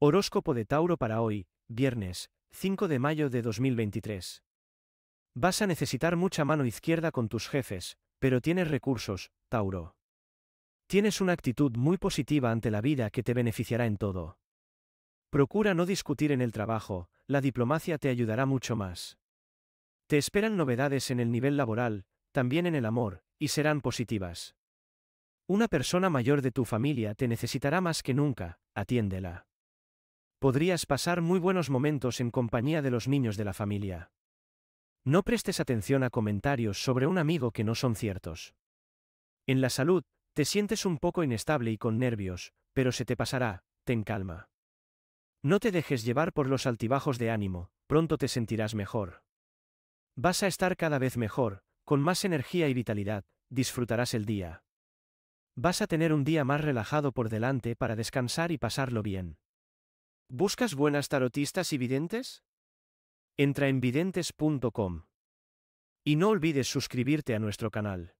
Horóscopo de Tauro para hoy, viernes, 5 de mayo de 2023. Vas a necesitar mucha mano izquierda con tus jefes, pero tienes recursos, Tauro. Tienes una actitud muy positiva ante la vida que te beneficiará en todo. Procura no discutir en el trabajo, la diplomacia te ayudará mucho más. Te esperan novedades en el nivel laboral, también en el amor, y serán positivas. Una persona mayor de tu familia te necesitará más que nunca, atiéndela podrías pasar muy buenos momentos en compañía de los niños de la familia. No prestes atención a comentarios sobre un amigo que no son ciertos. En la salud, te sientes un poco inestable y con nervios, pero se te pasará, ten calma. No te dejes llevar por los altibajos de ánimo, pronto te sentirás mejor. Vas a estar cada vez mejor, con más energía y vitalidad, disfrutarás el día. Vas a tener un día más relajado por delante para descansar y pasarlo bien. ¿Buscas buenas tarotistas y videntes? Entra en videntes.com. Y no olvides suscribirte a nuestro canal.